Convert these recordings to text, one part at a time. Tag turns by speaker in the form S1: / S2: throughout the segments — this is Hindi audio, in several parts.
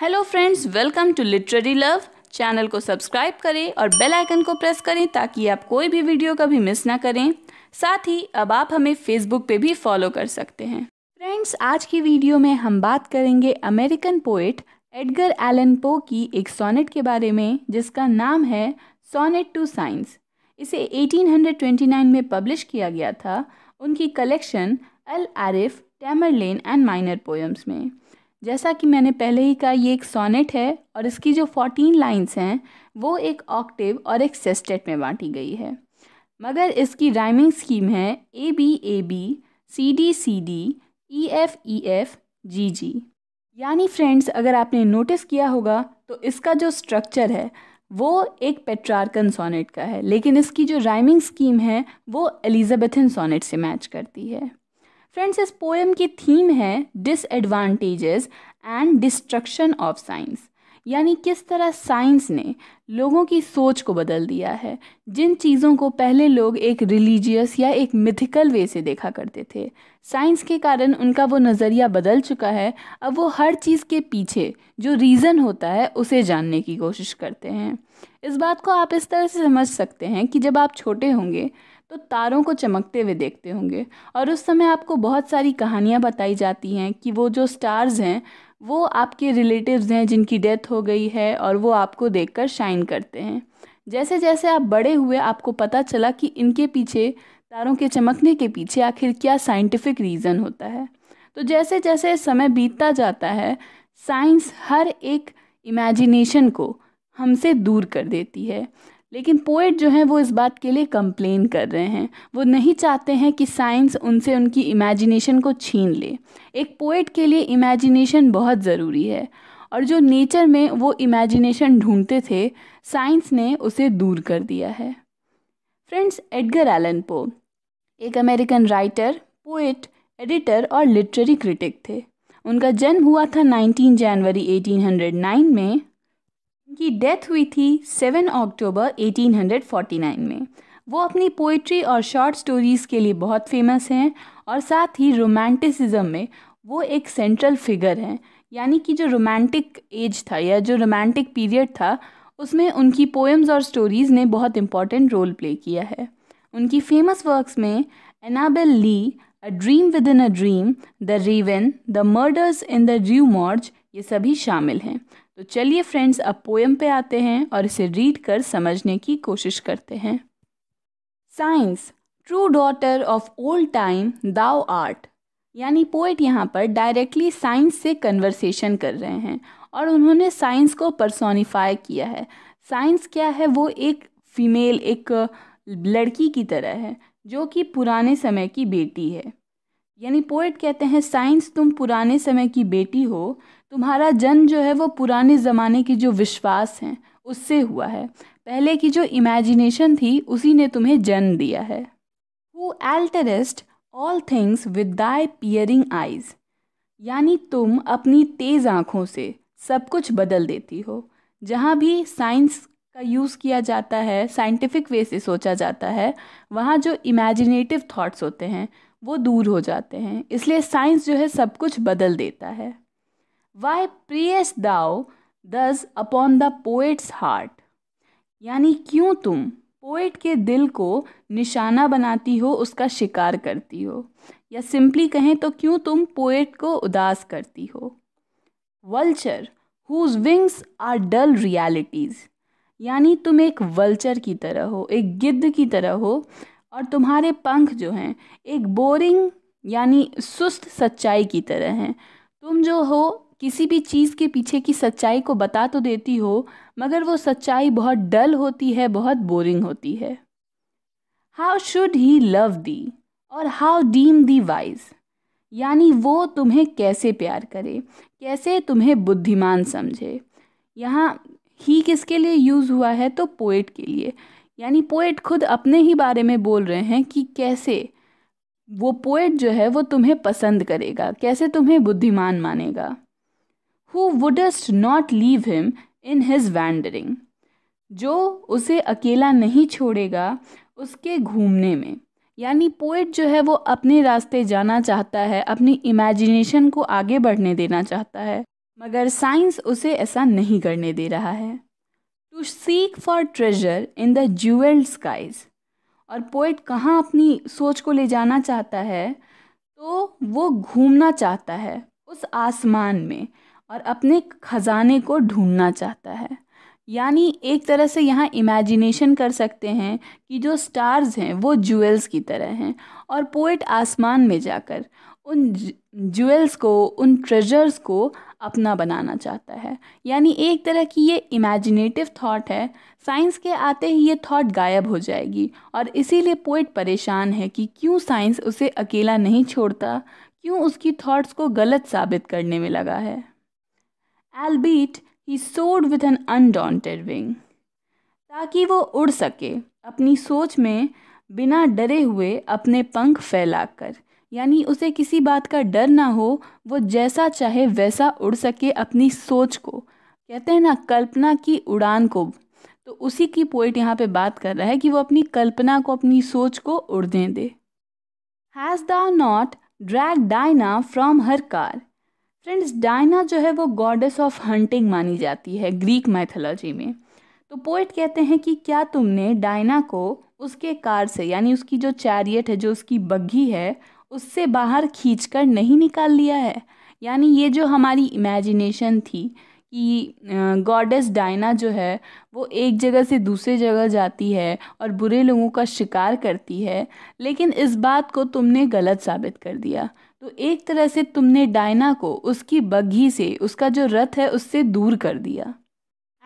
S1: hello friends welcome to literary love channel को सब्सक्राइब करें और बेल आइकन को प्रेस करें ताकि आप कोई भी वीडियो कभी मिस ना करें साथ ही अब आप हमें फेसबुक पे भी फॉलो कर सकते हैं फ्रेंड्स आज की वीडियो में हम बात करेंगे अमेरिकन पोइट एडगर एलन पो की एक सोनेट के बारे में जिसका नाम है सोनेट टू साइंस इसे 1829 में पब्लिश किया गया था उनकी collection Al Aaraaf Tamerlane and minor poems में जैसा कि मैंने पहले ही कहा ये एक सोनेट है और इसकी जो फोर्टीन लाइन्स हैं वो एक ऑक्टिव और एक सेस्टेट में बांटी गई है मगर इसकी राइमिंग स्कीम है A B A B C D C D E F E F G G यानी फ्रेंड्स अगर आपने नोटिस किया होगा तो इसका जो स्ट्रक्चर है वो एक पेट्रार्कन सोनेट का है लेकिन इसकी जो राइमिंग स्कीम है वो एलिजाबेथन सोनेट से मैच करती है फ्रेंड्स इस पोएम की थीम है disadvantages and destruction of science यानी किस तरह साइंस ने लोगों की सोच को बदल दिया है जिन चीज़ों को पहले लोग एक रिलीजियस या एक मिथिकल वे से देखा करते थे साइंस के कारण उनका वो नज़रिया बदल चुका है अब वो हर चीज़ के पीछे जो रीज़न होता है उसे जानने की कोशिश करते हैं इस बात को आप इस तरह से समझ सकते हैं कि जब आप छोटे होंगे तो तारों को चमकते हुए देखते होंगे और उस समय आपको बहुत सारी कहानियाँ बताई जाती हैं कि वो जो स्टार्स हैं वो आपके रिलेटिव्स हैं जिनकी डेथ हो गई है और वो आपको देखकर शाइन करते हैं जैसे जैसे आप बड़े हुए आपको पता चला कि इनके पीछे तारों के चमकने के पीछे आखिर क्या साइंटिफिक रीज़न होता है तो जैसे जैसे समय बीतता जाता है साइंस हर एक इमेजिनेशन को हमसे दूर कर देती है लेकिन पोइट जो हैं वो इस बात के लिए कंप्लेन कर रहे हैं वो नहीं चाहते हैं कि साइंस उनसे उनकी इमेजिनेशन को छीन ले एक पोइट के लिए इमेजिनेशन बहुत ज़रूरी है और जो नेचर में वो इमेजिनेशन ढूंढते थे साइंस ने उसे दूर कर दिया है फ्रेंड्स एडगर एलन पो एक अमेरिकन राइटर पोइट एडिटर और लिटरेरी क्रिटिक थे उनका जन्म हुआ था 19 जनवरी 1809 में उनकी डेथ हुई थी 7 अक्टूबर 1849 में वो अपनी पोइट्री और शॉर्ट स्टोरीज़ के लिए बहुत फेमस हैं और साथ ही रोमांटिसिज्म में वो एक सेंट्रल फिगर हैं यानी कि जो रोमांटिक एज था या जो रोमांटिक पीरियड था उसमें उनकी पोएम्स और स्टोरीज़ ने बहुत इम्पॉर्टेंट रोल प्ले किया है उनकी फेमस वर्क्स में Annabel Lee a dream within a dream the raven the murders in the Rue Morgue ये सभी शामिल हैं तो चलिए फ्रेंड्स अब पोएम पे आते हैं और इसे रीड कर समझने की कोशिश करते हैं science true daughter of old time thou art यानी पोइट यहाँ पर डायरेक्टली साइंस से कन्वर्सेशन कर रहे हैं और उन्होंने साइंस को परसोनीफाई किया है साइंस क्या है वो एक फीमेल एक लड़की की तरह है जो कि पुराने समय की बेटी है यानी पोइट कहते हैं साइंस तुम पुराने समय की बेटी हो तुम्हारा जन्म जो है वो पुराने ज़माने की जो विश्वास हैं उससे हुआ है पहले की जो इमेजिनेशन थी उसी ने तुम्हें जन्म दिया है who alterest all things with thy peering eyes यानी तुम अपनी तेज़ आँखों से सब कुछ बदल देती हो जहाँ भी साइंस का यूज़ किया जाता है साइंटिफिक वे से सोचा जाता है वहाँ जो इमेजिनेटिव थॉट्स होते हैं वो दूर हो जाते हैं इसलिए साइंस जो है सब कुछ बदल देता है वाई प्रियस दाओ दस अपॉन द पोएट्स हार्ट यानी क्यों तुम पोएट के दिल को निशाना बनाती हो उसका शिकार करती हो या सिंपली कहें तो क्यों तुम पोएट को उदास करती हो vulture whose wings are dull realities यानी तुम एक वल्चर की तरह हो एक गिद्ध की तरह हो और तुम्हारे पंख जो हैं एक बोरिंग यानी सुस्त सच्चाई की तरह हैं तुम जो हो किसी भी चीज़ के पीछे की सच्चाई को बता तो देती हो मगर वो सच्चाई बहुत डल होती है बहुत बोरिंग होती है how should he love thee और हाउ डीम दी वाइज यानी वो तुम्हें कैसे प्यार करे कैसे तुम्हें बुद्धिमान समझे यहाँ ही किसके लिए यूज़ हुआ है तो पोएट के लिए यानी पोएट खुद अपने ही बारे में बोल रहे हैं कि कैसे वो पोएट जो है वो तुम्हें पसंद करेगा कैसे तुम्हें बुद्धिमान मानेगा who wouldst not leave him in his wandering जो उसे अकेला नहीं छोड़ेगा उसके घूमने में यानी पोइट जो है वो अपने रास्ते जाना चाहता है अपनी इमेजिनेशन को आगे बढ़ने देना चाहता है मगर साइंस उसे ऐसा नहीं करने दे रहा है to seek for treasure in the jewelled skies और पोइट कहाँ अपनी सोच को ले जाना चाहता है तो वो घूमना चाहता है उस आसमान में और अपने ख़ज़ाने को ढूँढना चाहता है यानी एक तरह से यहाँ इमेजिनेशन कर सकते हैं कि जो स्टार्स हैं वो ज्वेल्स की तरह हैं और पोइट आसमान में जाकर उन ज्वेल्स को उन ट्रेजर्स को अपना बनाना चाहता है यानी एक तरह की ये इमेजिनेटिव थॉट है साइंस के आते ही ये थॉट गायब हो जाएगी और इसीलिए पोइट परेशान है कि क्यों साइंस उसे अकेला नहीं छोड़ता क्यों उसकी थॉट्स को गलत साबित करने में लगा है एल्बीट ही सोड विथ एन अनडॉन्टेड विंग ताकि वो उड़ सके अपनी सोच में बिना डरे हुए अपने पंख फैलाकर यानी उसे किसी बात का डर ना हो वो जैसा चाहे वैसा उड़ सके अपनी सोच को कहते हैं ना कल्पना की उड़ान को तो उसी की पोइट यहाँ पे बात कर रहा है कि वो अपनी कल्पना को अपनी सोच को उड़ने दे hast thou not dragged Diana from her car friends Diana जो है वो गॉडेस ऑफ हंटिंग मानी जाती है ग्रीक मैथोलॉजी में तो पोइट कहते हैं कि क्या तुमने डायना को उसके कार से यानी उसकी जो चैरियट है जो उसकी बग्घी है उससे बाहर खींच कर नहीं निकाल लिया है यानी ये जो हमारी इमेजिनेशन थी कि गॉडेस डायना जो है वो एक जगह से दूसरे जगह जाती है और बुरे लोगों का शिकार करती है लेकिन इस बात को तुमने गलत साबित कर दिया तो एक तरह से तुमने डायना को उसकी बग्घी से उसका जो रथ है उससे दूर कर दिया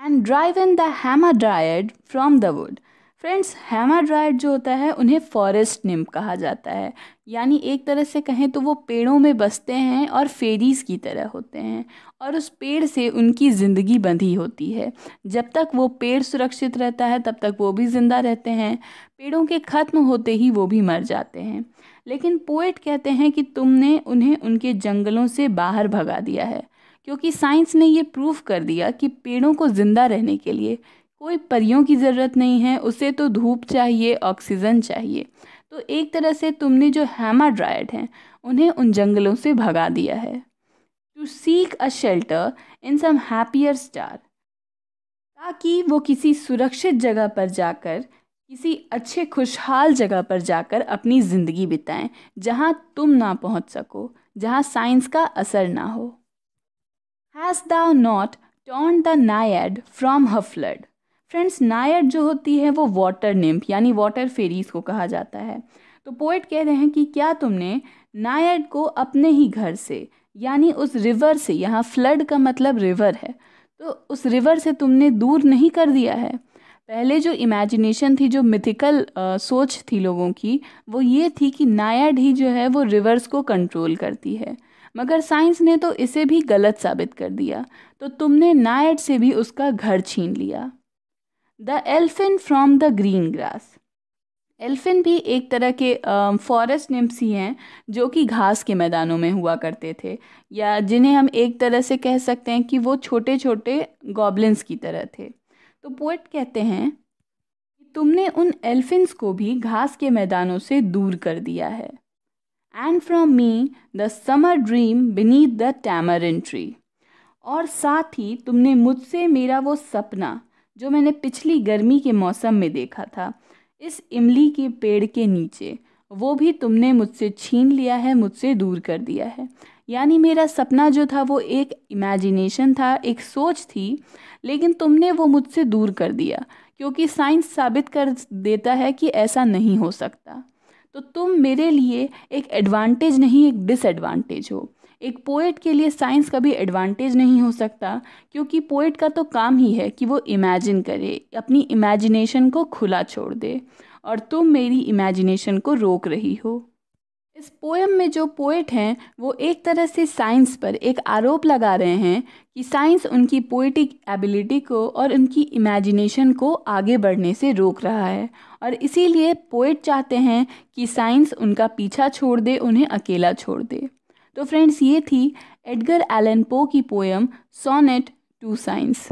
S1: and driven the hamadryad from the wood friends hamadryad जो होता है उन्हें फॉरेस्ट निम कहा जाता है यानी एक तरह से कहें तो वो पेड़ों में बसते हैं और फेरीज की तरह होते हैं और उस पेड़ से उनकी ज़िंदगी बंधी होती है जब तक वो पेड़ सुरक्षित रहता है तब तक वो भी ज़िंदा रहते हैं पेड़ों के ख़त्म होते ही वो भी मर जाते हैं लेकिन पोएट कहते हैं कि तुमने उन्हें उनके जंगलों से बाहर भगा दिया है क्योंकि साइंस ने ये प्रूफ कर दिया कि पेड़ों को ज़िंदा रहने के लिए कोई परियों की ज़रूरत नहीं है उसे तो धूप चाहिए ऑक्सीजन चाहिए तो एक तरह से तुमने जो हैमा ड्राइड हैं उन्हें उन जंगलों से भगा दिया है to seek a shelter in some happier star ताकि वो किसी सुरक्षित जगह पर जाकर किसी अच्छे खुशहाल जगह पर जाकर अपनी ज़िंदगी बिताएं जहाँ तुम ना पहुँच सको जहाँ साइंस का असर ना हो hast thou not torn the naiad from her flood friends naiad जो होती है वो वाटर निम्प यानी वाटर फेरीज को कहा जाता है तो पोइट कह रहे हैं कि क्या तुमने नायड को अपने ही घर से यानी उस रिवर से यहाँ फ्लड का मतलब रिवर है तो उस रिवर से तुमने दूर नहीं कर दिया है पहले जो इमेजिनेशन थी जो मिथिकल आ, सोच थी लोगों की वो ये थी कि नायाड ही जो है वो रिवर्स को कंट्रोल करती है मगर साइंस ने तो इसे भी गलत साबित कर दिया तो तुमने नायड से भी उसका घर छीन लिया the elfin from the green grass elfin भी एक तरह के फॉरेस्ट निम्स ही हैं जो कि घास के मैदानों में हुआ करते थे या जिन्हें हम एक तरह से कह सकते हैं कि वो छोटे छोटे गॉबलिन्स की तरह थे तो पोएट कहते हैं तुमने उन एल्फिन्स को भी घास के मैदानों से दूर कर दिया है and from me the summer dream beneath the tamarind tree और साथ ही तुमने मुझसे मेरा वो सपना जो मैंने पिछली गर्मी के मौसम में देखा था इस इमली के पेड़ के नीचे वो भी तुमने मुझसे छीन लिया है मुझसे दूर कर दिया है यानी मेरा सपना जो था वो एक इमेजिनेशन था एक सोच थी लेकिन तुमने वो मुझसे दूर कर दिया क्योंकि साइंस साबित कर देता है कि ऐसा नहीं हो सकता तो तुम मेरे लिए एक एडवांटेज नहीं एक डिसएडवांटेज हो एक पोइट के लिए साइंस कभी एडवांटेज नहीं हो सकता क्योंकि पोइट का तो काम ही है कि वो इमेजिन करे अपनी इमेजिनेशन को खुला छोड़ दे और तुम मेरी इमेजिनेशन को रोक रही हो इस पोएम में जो पोइट हैं वो एक तरह से साइंस पर एक आरोप लगा रहे हैं कि साइंस उनकी पोइटिक एबिलिटी को और उनकी इमेजिनेशन को आगे बढ़ने से रोक रहा है और इसीलिए पोइट चाहते हैं कि साइंस उनका पीछा छोड़ दे उन्हें अकेला छोड़ दे तो फ्रेंड्स ये थी एडगर एलन पो की पोएम सोनेट टू साइंस